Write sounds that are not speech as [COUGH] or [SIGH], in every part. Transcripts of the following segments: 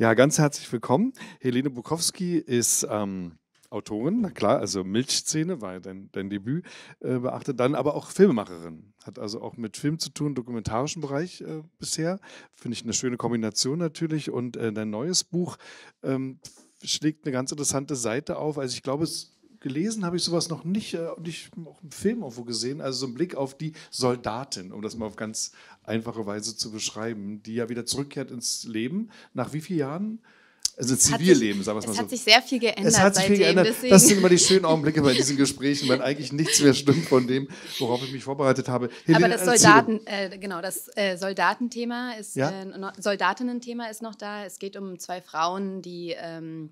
Ja, ganz herzlich willkommen. Helene Bukowski ist ähm, Autorin, na klar, also Milchszene war ja dein, dein Debüt, äh, beachtet dann aber auch Filmemacherin. Hat also auch mit Film zu tun, dokumentarischen Bereich äh, bisher. Finde ich eine schöne Kombination natürlich. Und äh, dein neues Buch ähm, schlägt eine ganz interessante Seite auf. Also ich glaube, es gelesen habe ich sowas noch nicht und äh, ich auch im Film irgendwo gesehen. Also so ein Blick auf die Soldatin, um das mal auf ganz einfache Weise zu beschreiben, die ja wieder zurückkehrt ins Leben. Nach wie vielen Jahren? Also es Zivilleben, sagen wir es mal so. Es hat sich sehr viel geändert. Es hat sich viel geändert. Das sind immer die schönen Augenblicke bei diesen Gesprächen, wenn eigentlich nichts mehr stimmt von dem, worauf ich mich vorbereitet habe. Helene, Aber das Soldaten, äh, genau, das äh, Soldatenthema ist, ja? äh, Soldatinnen-Thema ist noch da. Es geht um zwei Frauen, die ähm,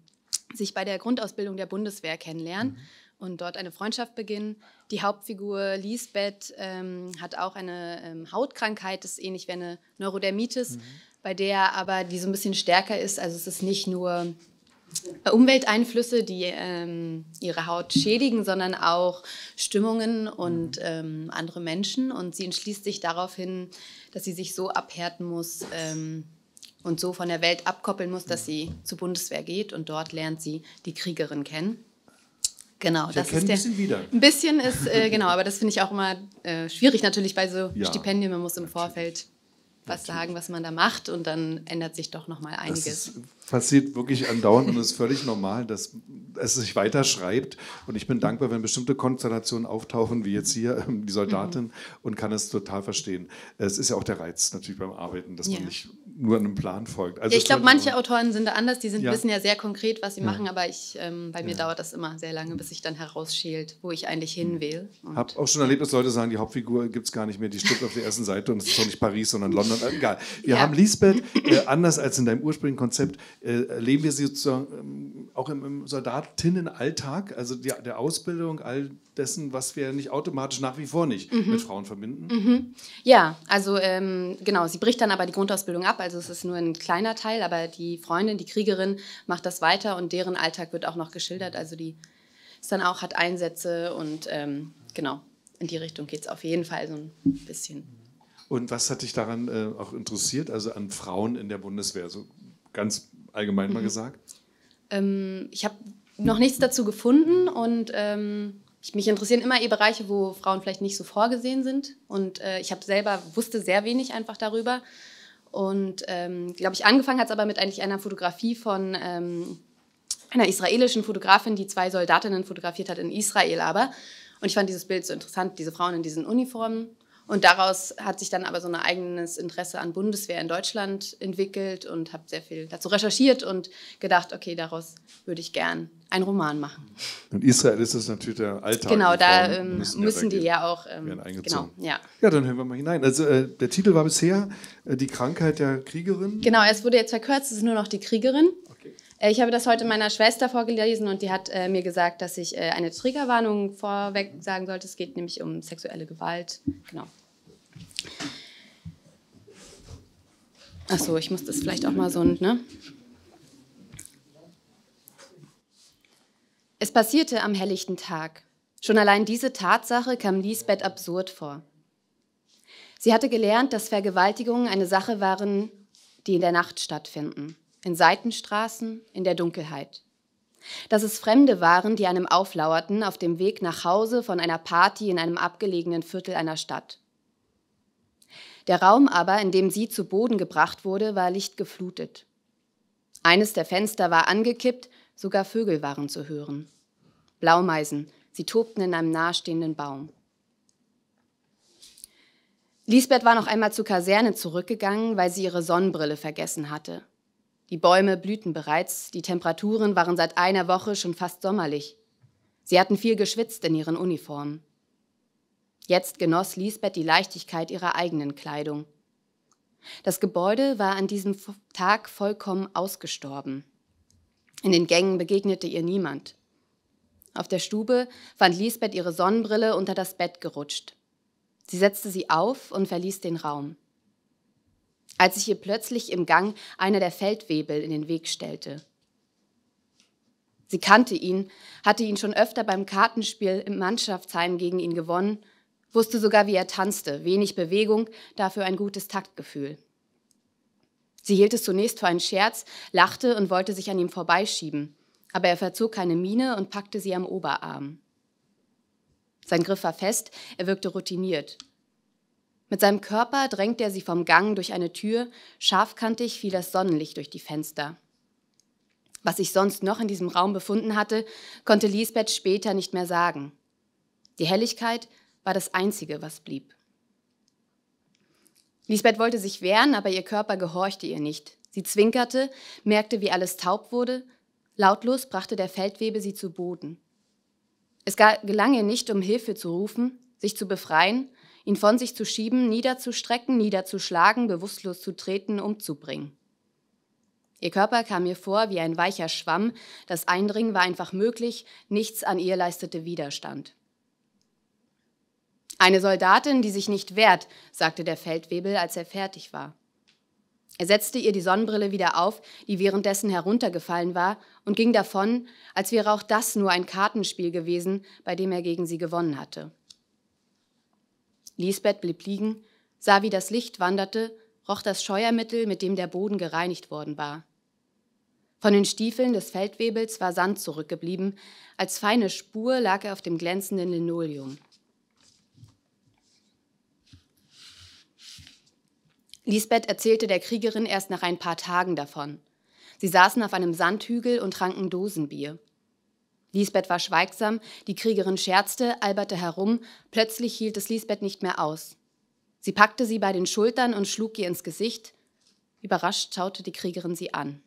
sich bei der Grundausbildung der Bundeswehr kennenlernen mhm. und dort eine Freundschaft beginnen. Die Hauptfigur Lisbeth ähm, hat auch eine ähm, Hautkrankheit, das ist ähnlich wie eine Neurodermitis, mhm. bei der aber die so ein bisschen stärker ist. Also es ist nicht nur Umwelteinflüsse, die ähm, ihre Haut schädigen, sondern auch Stimmungen und mhm. ähm, andere Menschen. Und sie entschließt sich daraufhin, dass sie sich so abhärten muss ähm, und so von der Welt abkoppeln muss, dass sie zur Bundeswehr geht und dort lernt sie die Kriegerin kennen. Genau, ich das ist der. Ein bisschen wieder. Ein bisschen ist, äh, genau, aber das finde ich auch immer äh, schwierig natürlich bei so ja, Stipendien. Man muss im Vorfeld was sagen, was man da macht und dann ändert sich doch nochmal einiges. Das ist passiert wirklich andauernd und ist völlig normal, dass es sich weiter schreibt. Und ich bin dankbar, wenn bestimmte Konstellationen auftauchen, wie jetzt hier ähm, die Soldatin, mhm. und kann es total verstehen. Es ist ja auch der Reiz natürlich beim Arbeiten, dass ja. man nicht nur einem Plan folgt. Also ja, ich glaube, manche Autoren sind da anders, die sind, ja. wissen ja sehr konkret, was sie machen, aber ich, ähm, bei mir dauert das immer sehr lange, bis sich dann herausschält, wo ich eigentlich hin mhm. will. Und Hab auch schon erlebt, dass Leute sagen, die Hauptfigur gibt es gar nicht mehr, die stirbt auf der ersten Seite und es ist doch nicht Paris, sondern London. Äh, egal. Wir haben Lisbeth, äh, anders als in deinem ursprünglichen Konzept, erleben äh, wir sie sozusagen ähm, auch im, im Soldatinnenalltag, also die, der Ausbildung, all dessen, was wir nicht automatisch nach wie vor nicht mhm. mit Frauen verbinden. Mhm. Ja, also ähm, genau, sie bricht dann aber die Grundausbildung ab, also es ist nur ein kleiner Teil, aber die Freundin, die Kriegerin macht das weiter und deren Alltag wird auch noch geschildert, also die ist dann auch, hat Einsätze und ähm, genau, in die Richtung geht es auf jeden Fall so ein bisschen. Und was hat dich daran äh, auch interessiert, also an Frauen in der Bundeswehr, so ganz allgemein mhm. mal gesagt? Ähm, ich habe noch nichts dazu gefunden und ähm, ich, mich interessieren immer eh Bereiche, wo Frauen vielleicht nicht so vorgesehen sind. Und äh, ich habe selber wusste sehr wenig einfach darüber. Und ähm, glaube ich, angefangen hat es aber mit eigentlich einer Fotografie von ähm, einer israelischen Fotografin, die zwei Soldatinnen fotografiert hat in Israel aber. Und ich fand dieses Bild so interessant, diese Frauen in diesen Uniformen. Und daraus hat sich dann aber so ein eigenes Interesse an Bundeswehr in Deutschland entwickelt und habe sehr viel dazu recherchiert und gedacht, okay, daraus würde ich gern einen Roman machen. Und Israel ist das natürlich der Alltag. Genau, da ähm, müssen, müssen ja, die ja auch. Ähm, genau, ja. ja, dann hören wir mal hinein. Also äh, der Titel war bisher äh, Die Krankheit der Kriegerin. Genau, es wurde jetzt verkürzt, es ist nur noch die Kriegerin. Äh, ich habe das heute meiner Schwester vorgelesen und die hat äh, mir gesagt, dass ich äh, eine Triggerwarnung vorweg sagen sollte. Es geht nämlich um sexuelle Gewalt. Genau. Achso, ich muss das vielleicht auch mal so, ne? Es passierte am helllichten Tag. Schon allein diese Tatsache kam Lisbeth absurd vor. Sie hatte gelernt, dass Vergewaltigungen eine Sache waren, die in der Nacht stattfinden in Seitenstraßen, in der Dunkelheit. Dass es Fremde waren, die einem auflauerten auf dem Weg nach Hause von einer Party in einem abgelegenen Viertel einer Stadt. Der Raum aber, in dem sie zu Boden gebracht wurde, war lichtgeflutet. Eines der Fenster war angekippt, sogar Vögel waren zu hören. Blaumeisen, sie tobten in einem nahestehenden Baum. Lisbeth war noch einmal zur Kaserne zurückgegangen, weil sie ihre Sonnenbrille vergessen hatte. Die Bäume blühten bereits, die Temperaturen waren seit einer Woche schon fast sommerlich. Sie hatten viel geschwitzt in ihren Uniformen. Jetzt genoss Lisbeth die Leichtigkeit ihrer eigenen Kleidung. Das Gebäude war an diesem Tag vollkommen ausgestorben. In den Gängen begegnete ihr niemand. Auf der Stube fand Lisbeth ihre Sonnenbrille unter das Bett gerutscht. Sie setzte sie auf und verließ den Raum als sich ihr plötzlich im Gang einer der Feldwebel in den Weg stellte. Sie kannte ihn, hatte ihn schon öfter beim Kartenspiel im Mannschaftsheim gegen ihn gewonnen, wusste sogar, wie er tanzte, wenig Bewegung, dafür ein gutes Taktgefühl. Sie hielt es zunächst für einen Scherz, lachte und wollte sich an ihm vorbeischieben, aber er verzog keine Miene und packte sie am Oberarm. Sein Griff war fest, er wirkte routiniert. Mit seinem Körper drängt er sie vom Gang durch eine Tür, scharfkantig fiel das Sonnenlicht durch die Fenster. Was sich sonst noch in diesem Raum befunden hatte, konnte Lisbeth später nicht mehr sagen. Die Helligkeit war das Einzige, was blieb. Lisbeth wollte sich wehren, aber ihr Körper gehorchte ihr nicht. Sie zwinkerte, merkte, wie alles taub wurde. Lautlos brachte der Feldwebel sie zu Boden. Es gelang ihr nicht, um Hilfe zu rufen, sich zu befreien ihn von sich zu schieben, niederzustrecken, niederzuschlagen, bewusstlos zu treten, umzubringen. Ihr Körper kam mir vor wie ein weicher Schwamm, das Eindringen war einfach möglich, nichts an ihr leistete Widerstand. Eine Soldatin, die sich nicht wehrt, sagte der Feldwebel, als er fertig war. Er setzte ihr die Sonnenbrille wieder auf, die währenddessen heruntergefallen war, und ging davon, als wäre auch das nur ein Kartenspiel gewesen, bei dem er gegen sie gewonnen hatte. Lisbeth blieb liegen, sah, wie das Licht wanderte, roch das Scheuermittel, mit dem der Boden gereinigt worden war. Von den Stiefeln des Feldwebels war Sand zurückgeblieben, als feine Spur lag er auf dem glänzenden Linoleum. Lisbeth erzählte der Kriegerin erst nach ein paar Tagen davon. Sie saßen auf einem Sandhügel und tranken Dosenbier. Lisbeth war schweigsam, die Kriegerin scherzte, alberte herum, plötzlich hielt es Lisbeth nicht mehr aus. Sie packte sie bei den Schultern und schlug ihr ins Gesicht. Überrascht schaute die Kriegerin sie an.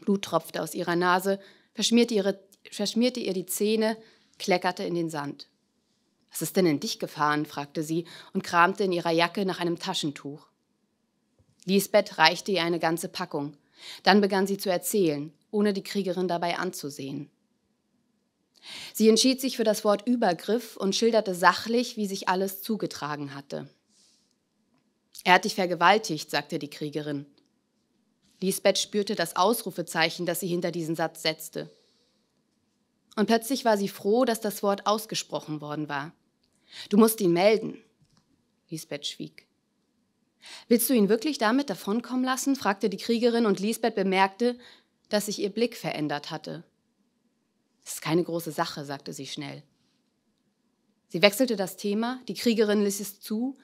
Blut tropfte aus ihrer Nase, verschmierte, ihre, verschmierte ihr die Zähne, kleckerte in den Sand. Was ist denn in dich gefahren? fragte sie und kramte in ihrer Jacke nach einem Taschentuch. Lisbeth reichte ihr eine ganze Packung. Dann begann sie zu erzählen, ohne die Kriegerin dabei anzusehen. Sie entschied sich für das Wort Übergriff und schilderte sachlich, wie sich alles zugetragen hatte. Er hat dich vergewaltigt, sagte die Kriegerin. Lisbeth spürte das Ausrufezeichen, das sie hinter diesen Satz setzte. Und plötzlich war sie froh, dass das Wort ausgesprochen worden war. Du musst ihn melden. Lisbeth schwieg. Willst du ihn wirklich damit davonkommen lassen? fragte die Kriegerin und Lisbeth bemerkte, dass sich ihr Blick verändert hatte. Das ist keine große Sache, sagte sie schnell. Sie wechselte das Thema, die Kriegerin ließ es zu.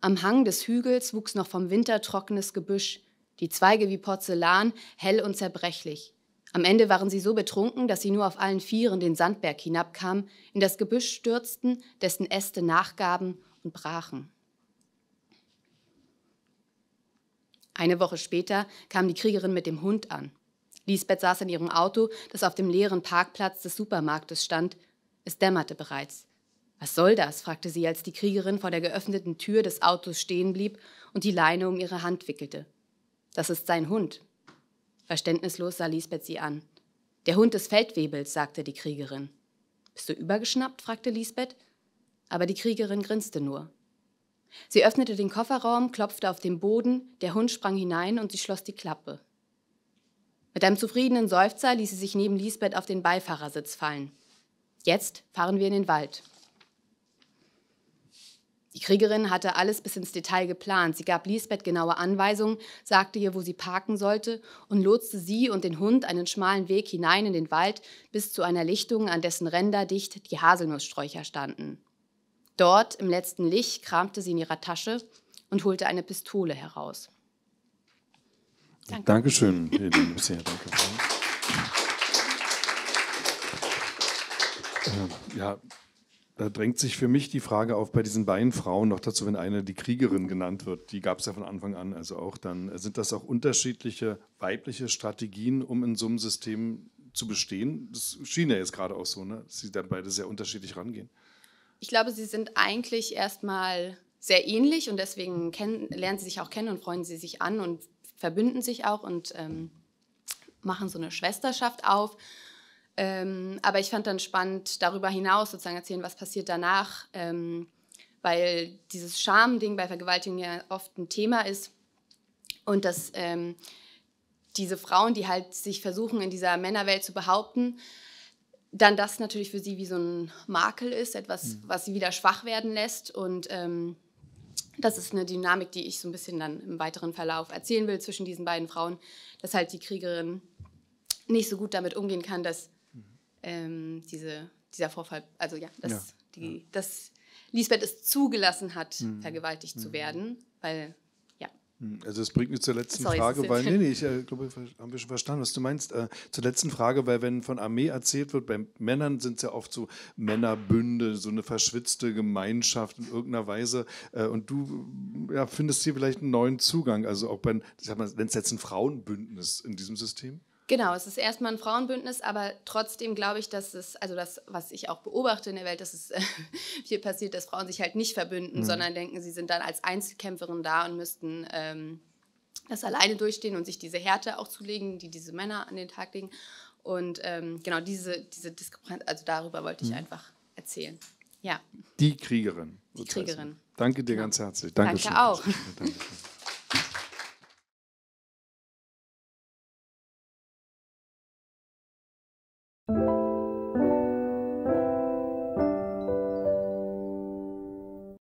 Am Hang des Hügels wuchs noch vom Winter trockenes Gebüsch, die Zweige wie Porzellan, hell und zerbrechlich. Am Ende waren sie so betrunken, dass sie nur auf allen Vieren den Sandberg hinabkamen, in das Gebüsch stürzten, dessen Äste nachgaben und brachen. Eine Woche später kam die Kriegerin mit dem Hund an. Lisbeth saß in ihrem Auto, das auf dem leeren Parkplatz des Supermarktes stand. Es dämmerte bereits. Was soll das? fragte sie, als die Kriegerin vor der geöffneten Tür des Autos stehen blieb und die Leine um ihre Hand wickelte. Das ist sein Hund. Verständnislos sah Lisbeth sie an. Der Hund des Feldwebels, sagte die Kriegerin. Bist du übergeschnappt? fragte Lisbeth. Aber die Kriegerin grinste nur. Sie öffnete den Kofferraum, klopfte auf den Boden, der Hund sprang hinein und sie schloss die Klappe. Mit einem zufriedenen Seufzer ließ sie sich neben Lisbeth auf den Beifahrersitz fallen. Jetzt fahren wir in den Wald. Die Kriegerin hatte alles bis ins Detail geplant. Sie gab Lisbeth genaue Anweisungen, sagte ihr, wo sie parken sollte und lotste sie und den Hund einen schmalen Weg hinein in den Wald bis zu einer Lichtung, an dessen Ränder dicht die Haselnusssträucher standen. Dort, im letzten Licht, kramte sie in ihrer Tasche und holte eine Pistole heraus. Danke. Dankeschön, Helene. Sehr, danke. Ähm, ja, da drängt sich für mich die Frage auf bei diesen beiden Frauen noch dazu, wenn eine die Kriegerin genannt wird, die gab es ja von Anfang an, also auch dann, sind das auch unterschiedliche weibliche Strategien, um in so einem System zu bestehen? Das schien ja jetzt gerade auch so, ne? dass sie dann beide sehr unterschiedlich rangehen. Ich glaube, sie sind eigentlich erstmal sehr ähnlich und deswegen kennen, lernen sie sich auch kennen und freuen sie sich an und verbünden sich auch und ähm, machen so eine Schwesterschaft auf. Ähm, aber ich fand dann spannend, darüber hinaus sozusagen erzählen, was passiert danach, ähm, weil dieses Schamding bei Vergewaltigung ja oft ein Thema ist und dass ähm, diese Frauen, die halt sich versuchen, in dieser Männerwelt zu behaupten, dann das natürlich für sie wie so ein Makel ist, etwas, mhm. was sie wieder schwach werden lässt und ähm, das ist eine Dynamik, die ich so ein bisschen dann im weiteren Verlauf erzählen will zwischen diesen beiden Frauen, dass halt die Kriegerin nicht so gut damit umgehen kann, dass ähm, diese, dieser Vorfall, also ja, dass, ja, die, ja. dass Lisbeth es zugelassen hat, mhm. vergewaltigt mhm. zu werden, weil hm, also das bringt mich zur letzten Sorry, Frage, weil, nee, nee, ich äh, glaube, haben wir schon verstanden, was du meinst. Äh, zur letzten Frage, weil wenn von Armee erzählt wird, bei Männern sind es ja oft so Männerbünde, so eine verschwitzte Gemeinschaft in irgendeiner Weise. Äh, und du äh, ja, findest hier vielleicht einen neuen Zugang. Also auch wenn es jetzt ein Frauenbündnis in diesem System? Genau, es ist erstmal ein Frauenbündnis, aber trotzdem glaube ich, dass es, also das, was ich auch beobachte in der Welt, dass es äh, [LAUGHS] viel passiert, dass Frauen sich halt nicht verbünden, mhm. sondern denken, sie sind dann als Einzelkämpferin da und müssten ähm, das alleine durchstehen und sich diese Härte auch zulegen, die diese Männer an den Tag legen. Und ähm, genau diese, diese Diskrepanz, also darüber wollte ich mhm. einfach erzählen. Ja. Die Kriegerin. Die Kriegerin. Danke dir genau. ganz herzlich. Dankeschön. Danke auch. Dankeschön. [LAUGHS]